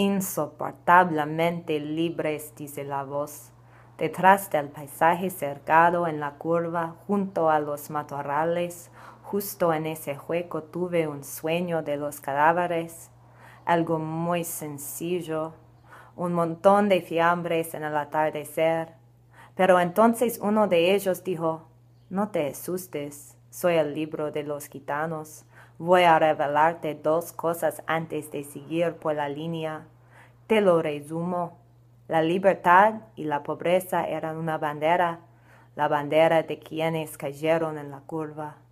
insoportablemente libres, dice la voz. Detrás del paisaje cercado en la curva, junto a los matorrales, justo en ese hueco tuve un sueño de los cadáveres, algo muy sencillo, un montón de fiambres en el atardecer. Pero entonces uno de ellos dijo, no te asustes, soy el libro de los gitanos, Voy a revelarte dos cosas antes de seguir por la línea. Te lo resumo. La libertad y la pobreza eran una bandera, la bandera de quienes cayeron en la curva.